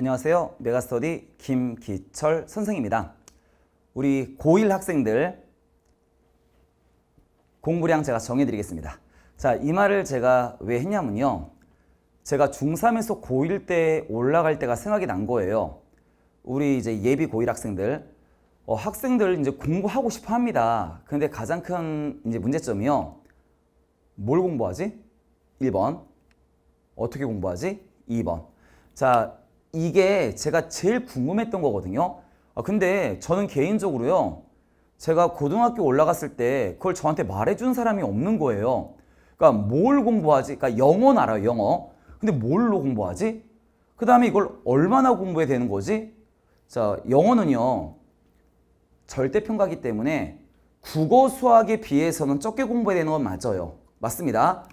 안녕하세요. 메가스터디 김기철 선생입니다. 우리 고1 학생들 공부량 제가 정해드리겠습니다. 자, 이 말을 제가 왜 했냐면요. 제가 중3에서 고1 때 올라갈 때가 생각이 난 거예요. 우리 이제 예비 고1 학생들 어, 학생들 이제 공부하고 싶어 합니다. 근데 가장 큰 이제 문제점이요. 뭘 공부하지? 1번. 어떻게 공부하지? 2번. 자, 이게 제가 제일 궁금했던 거거든요. 아, 근데 저는 개인적으로요. 제가 고등학교 올라갔을 때 그걸 저한테 말해준 사람이 없는 거예요. 그러니까 뭘 공부하지? 그러니까 영어는 알아요, 영어. 근데 뭘로 공부하지? 그 다음에 이걸 얼마나 공부해야 되는 거지? 자, 영어는요. 절대평가기 때문에 국어 수학에 비해서는 적게 공부해야 되는 건 맞아요. 맞습니다.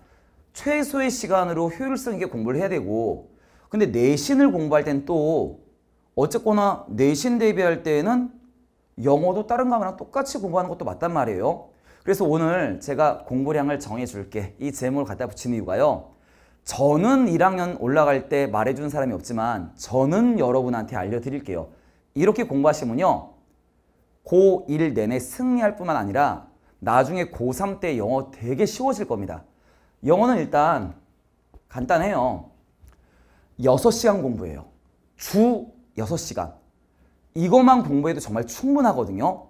최소의 시간으로 효율성 있게 공부를 해야 되고 근데 내신을 공부할 땐 또 어쨌거나 내신 대비할 때는 영어도 다른 과목이랑 똑같이 공부하는 것도 맞단 말이에요. 그래서 오늘 제가 공부량을 정해줄게. 이 제목을 갖다 붙이는 이유가요. 저는 1학년 올라갈 때 말해준 사람이 없지만 저는 여러분한테 알려드릴게요. 이렇게 공부하시면요. 고1 내내 승리할 뿐만 아니라 나중에 고3 때 영어 되게 쉬워질 겁니다. 영어는 일단 간단해요. 6시간 공부해요. 주 6시간. 이것만 공부해도 정말 충분하거든요.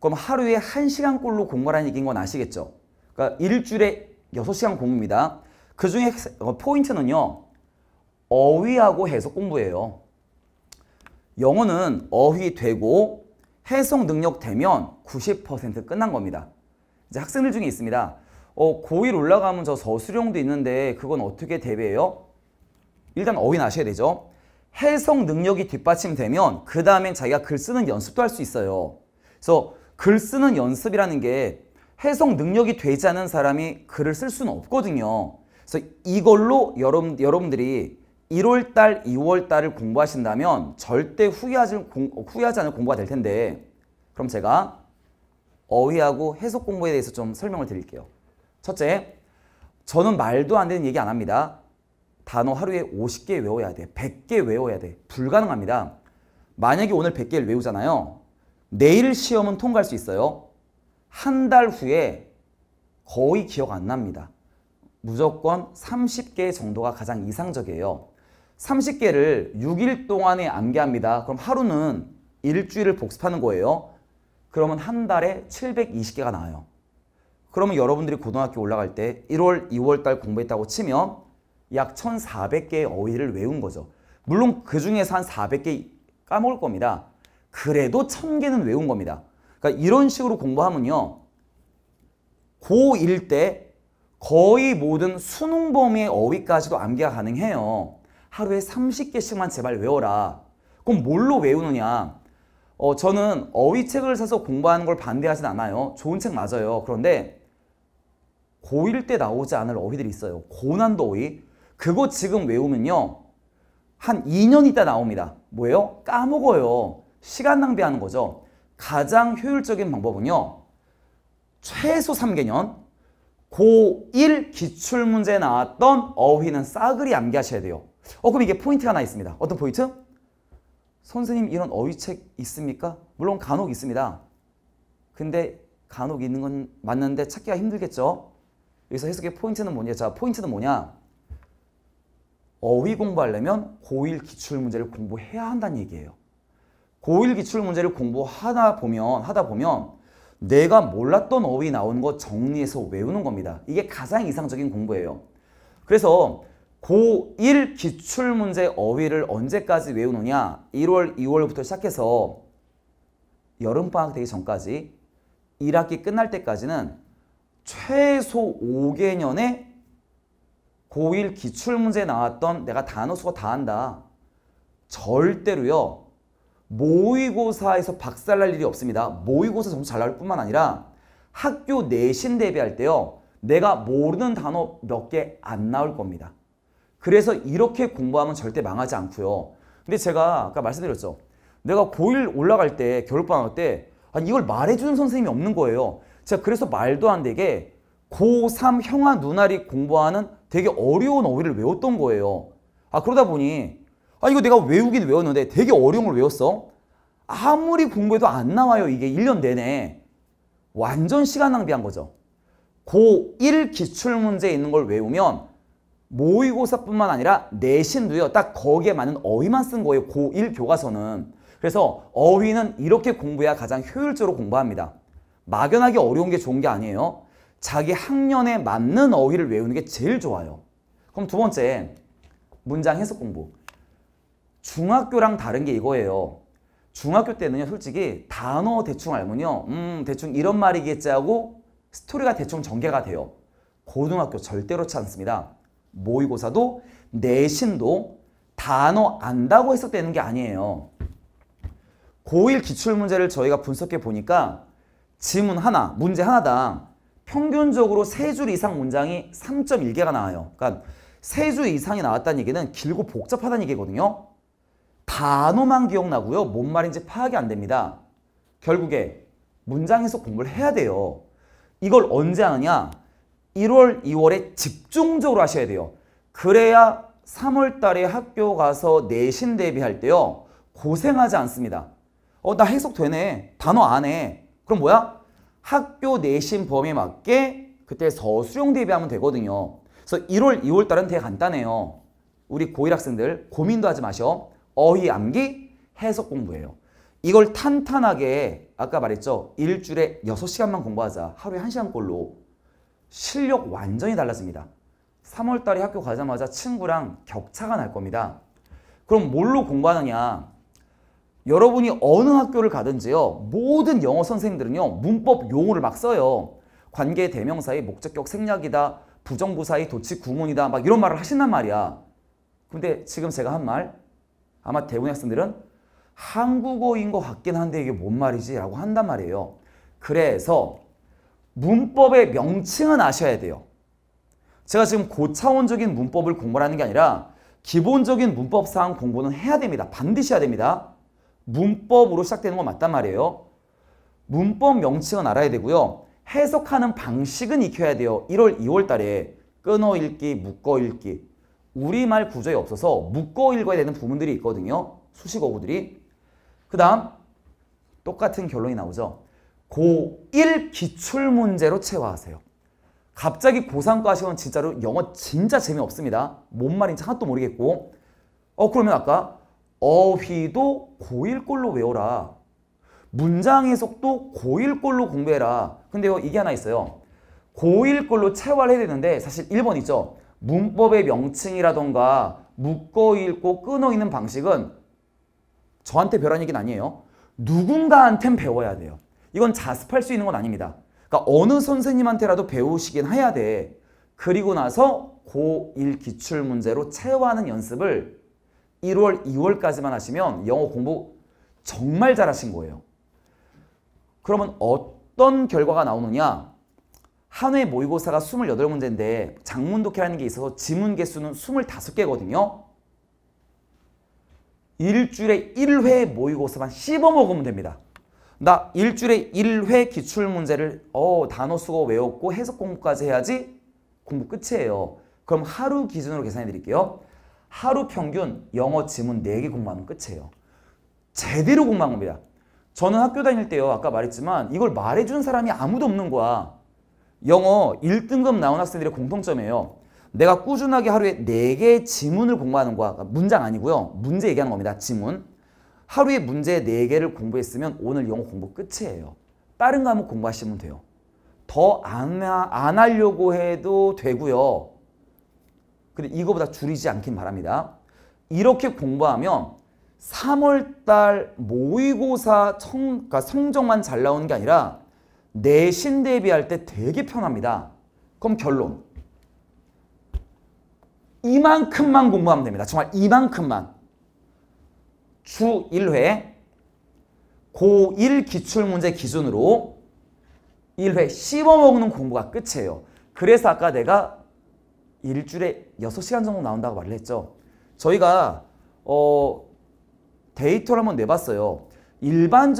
그럼 하루에 1시간 꼴로 공부하라는 얘기인 건 아시겠죠? 그러니까 일주일에 6시간 공부입니다. 그 중에 어, 포인트는요. 어휘하고 해석 공부예요. 영어는 어휘 되고 해석 능력 되면 90% 끝난 겁니다. 이제 학생들 중에 있습니다. 어, 고1 올라가면 저서술형도 있는데 그건 어떻게 대비해요? 일단 어휘 나셔야 되죠. 해석 능력이 뒷받침되면 그 다음엔 자기가 글 쓰는 연습도 할 수 있어요. 그래서 글 쓰는 연습이라는 게 해석 능력이 되지 않은 사람이 글을 쓸 수는 없거든요. 그래서 이걸로 여러분, 여러분들이 1월달, 2월달을 공부하신다면 절대 후회하지, 공, 후회하지 않을 공부가 될 텐데 그럼 제가 어휘하고 해석 공부에 대해서 좀 설명을 드릴게요. 첫째, 저는 말도 안 되는 얘기 안 합니다. 단어 하루에 50개 외워야 돼. 100개 외워야 돼. 불가능합니다. 만약에 오늘 100개를 외우잖아요. 내일 시험은 통과할 수 있어요. 한 달 후에 거의 기억 안 납니다. 무조건 30개 정도가 가장 이상적이에요. 30개를 6일 동안에 암기합니다. 그럼 하루는 일주일을 복습하는 거예요. 그러면 한 달에 720개가 나와요. 그러면 여러분들이 고등학교 올라갈 때 1월, 2월 달 공부했다고 치면 약 1,400개의 어휘를 외운 거죠. 물론 그 중에서 한 400개 까먹을 겁니다. 그래도 1000개는 외운 겁니다. 그러니까 이런 식으로 공부하면요. 고1 때 거의 모든 수능 범위의 어휘까지도 암기가 가능해요. 하루에 30개씩만 제발 외워라. 그럼 뭘로 외우느냐? 어, 저는 어휘책을 사서 공부하는 걸 반대하진 않아요. 좋은 책 맞아요. 그런데 고1 때 나오지 않을 어휘들이 있어요. 고난도 어휘. 그거 지금 외우면요. 한 2년 있다 나옵니다. 뭐예요? 까먹어요. 시간 낭비하는 거죠. 가장 효율적인 방법은요. 최소 3개년, 고1 기출문제 나왔던 어휘는 싸그리 암기하셔야 돼요. 어 그럼 이게 포인트가 하나 있습니다. 어떤 포인트? 선생님 이런 어휘책 있습니까? 물론 간혹 있습니다. 근데 간혹 있는 건 맞는데 찾기가 힘들겠죠? 여기서 해석의 포인트는 뭐냐? 자, 포인트는 뭐냐? 어휘 공부하려면 고1 기출문제를 공부해야 한다는 얘기예요. 고1 기출문제를 공부하다 보면, 하다 보면 내가 몰랐던 어휘 나오는 거 정리해서 외우는 겁니다. 이게 가장 이상적인 공부예요. 그래서 고1 기출문제 어휘를 언제까지 외우느냐 1월, 2월부터 시작해서 여름방학 되기 전까지 1학기 끝날 때까지는 최소 5개년의 고1 기출문제 에 나왔던 내가 단어수가 다 한다. 절대로요. 모의고사에서 박살날 일이 없습니다. 모의고사 점수 잘 나올 뿐만 아니라 학교 내신 대비할 때요. 내가 모르는 단어 몇 개 안 나올 겁니다. 그래서 이렇게 공부하면 절대 망하지 않고요. 근데 제가 아까 말씀드렸죠. 내가 고1 올라갈 때 겨울방학 때 이걸 말해주는 선생님이 없는 거예요. 제가 그래서 말도 안 되게 고3 형아 누나리 공부하는 되게 어려운 어휘를 외웠던 거예요. 아 그러다 보니 아 이거 내가 외우긴 외웠는데 되게 어려운 걸 외웠어. 아무리 공부해도 안 나와요. 이게 1년 내내. 완전 시간 낭비한 거죠. 고1 기출문제에 있는 걸 외우면 모의고사뿐만 아니라 내신도요. 딱 거기에 맞는 어휘만 쓴 거예요. 고1 교과서는. 그래서 어휘는 이렇게 공부해야 가장 효율적으로 공부합니다. 막연하게 어려운 게 좋은 게 아니에요. 자기 학년에 맞는 어휘를 외우는 게 제일 좋아요. 그럼 두 번째, 문장 해석 공부. 중학교랑 다른 게 이거예요. 중학교 때는요, 솔직히 단어 대충 알면요, 음, 대충 이런 말이겠지 하고 스토리가 대충 전개가 돼요. 고등학교 절대로 않습니다 모의고사도 내신도 단어 안다고 해석되는 게 아니에요. 고1 기출문제를 저희가 분석해 보니까 지문 하나, 문제 하나당 평균적으로 세 줄 이상 문장이 3.1개가 나와요. 그러니까 세 줄 이상이 나왔다는 얘기는 길고 복잡하다는 얘기거든요. 단어만 기억나고요. 뭔 말인지 파악이 안 됩니다. 결국에 문장에서 공부를 해야 돼요. 이걸 언제 하느냐? 1월, 2월에 집중적으로 하셔야 돼요. 그래야 3월 달에 학교 가서 내신 대비할 때요. 고생하지 않습니다. 어, 나 해석 되네. 단어 안 해. 그럼 뭐야? 학교 내신 범위에 맞게 그때 서수용 대비하면 되거든요. 그래서 1월, 2월 달은 되게 간단해요. 우리 고1 학생들 고민도 하지 마셔. 어휘, 암기, 해석 공부해요 이걸 탄탄하게 아까 말했죠. 일주일에 6시간만 공부하자. 하루에 1시간꼴로 실력 완전히 달라집니다. 3월달에 학교 가자마자 친구랑 격차가 날 겁니다. 그럼 뭘로 공부하느냐. 여러분이 어느 학교를 가든지요. 모든 영어 선생님들은요. 문법 용어를 막 써요. 관계 대명사의 목적격 생략이다. 부정부사의 도치 구문이다. 막 이런 말을 하신단 말이야. 근데 지금 제가 한 말 아마 대부분 학생들은 한국어인 것 같긴 한데 이게 뭔 말이지? 라고 한단 말이에요. 그래서 문법의 명칭은 아셔야 돼요. 제가 지금 고차원적인 문법을 공부하는 게 아니라 기본적인 문법사항 공부는 해야 됩니다. 반드시 해야 됩니다. 문법으로 시작되는 건 맞단 말이에요. 문법 명칭은 알아야 되고요. 해석하는 방식은 익혀야 돼요. 1월, 2월 달에 끊어 읽기, 묶어 읽기. 우리말 구조에 없어서 묶어 읽어야 되는 부분들이 있거든요. 수식어구들이. 그 다음 똑같은 결론이 나오죠. 고1 기출문제로 체화하세요. 갑자기 고3과 시험 진짜로 영어 진짜 재미없습니다. 뭔 말인지 하나도 모르겠고 어 그러면 아까 어휘도 고일꼴로 외워라. 문장 해석도 고일꼴로 공부해라. 근데 이게 하나 있어요. 고일꼴로 체화를 해야 되는데 사실 1번 있죠. 문법의 명칭이라던가 묶어 읽고 끊어 읽는 방식은 저한테 별한 얘기는 아니에요. 누군가한텐 배워야 돼요. 이건 자습할 수 있는 건 아닙니다. 그러니까 어느 선생님한테라도 배우시긴 해야 돼. 그리고 나서 고1 기출문제로 체화하는 연습을 1월, 2월까지만 하시면 영어 공부 정말 잘하신 거예요. 그러면 어떤 결과가 나오느냐? 한 회 모의고사가 28문제인데 장문 독해라는 게 있어서 지문 개수는 25개거든요. 일주일에 1회 모의고사만 씹어먹으면 됩니다. 나 일주일에 1회 기출문제를 어 단어 수거 외웠고 해석 공부까지 해야지 공부 끝이에요. 그럼 하루 기준으로 계산해 드릴게요. 하루 평균 영어 지문 4개 공부하면 끝이에요. 제대로 공부한 겁니다. 저는 학교 다닐 때요. 아까 말했지만 이걸 말해준 사람이 아무도 없는 거야. 영어 1등급 나온 학생들의 공통점이에요. 내가 꾸준하게 하루에 4개의 지문을 공부하는 거야. 그러니까 문장 아니고요. 문제 얘기하는 겁니다. 지문. 하루에 문제 4개를 공부했으면 오늘 영어 공부 끝이에요. 다른 과목 공부하시면 돼요. 더 안 안 하려고 해도 되고요. 근데 이거보다 줄이지 않긴 바랍니다. 이렇게 공부하면 3월달 모의고사 청, 그러니까 성적만 잘 나오는 게 아니라 내신 대비할 때 되게 편합니다. 그럼 결론. 이만큼만 공부하면 됩니다. 정말 이만큼만. 주 1회 고1 기출문제 기준으로 1회 씹어먹는 공부가 끝이에요. 그래서 아까 내가 일주일에 6시간 정도 나온다고 말을 했죠. 저희가 어, 데이터를 한번 내봤어요.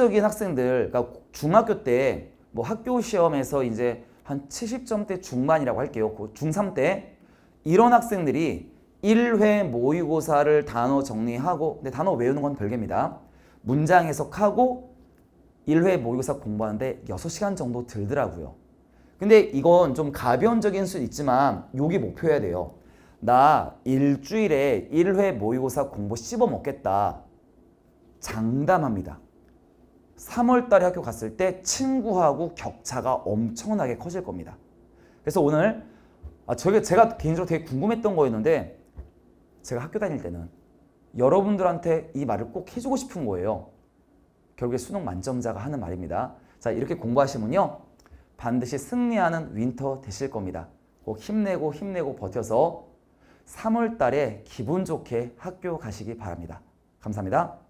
일반적인 학생들, 그러니까 중학교 때 뭐 학교 시험에서 이제 한 70점대 중반이라고 할게요. 그 중3 때 이런 학생들이 1회 모의고사를 단어 정리하고 근데 단어 외우는 건 별개입니다. 문장 해석하고 1회 모의고사 공부하는데 6시간 정도 들더라고요. 근데 이건 좀 가변적인 수는 있지만 요게 목표여야 돼요. 나 일주일에 1회 모의고사 공부 씹어먹겠다. 장담합니다. 3월달에 학교 갔을 때 친구하고 격차가 엄청나게 커질 겁니다. 그래서 오늘 아, 저게 제가 개인적으로 되게 궁금했던 거였는데 제가 학교 다닐 때는 여러분들한테 이 말을 꼭 해주고 싶은 거예요. 결국에 수능 만점자가 하는 말입니다. 자 이렇게 공부하시면요. 반드시 승리하는 윈터 되실 겁니다. 꼭 힘내고 힘내고 버텨서 3월 달에 기분 좋게 학교 가시기 바랍니다. 감사합니다.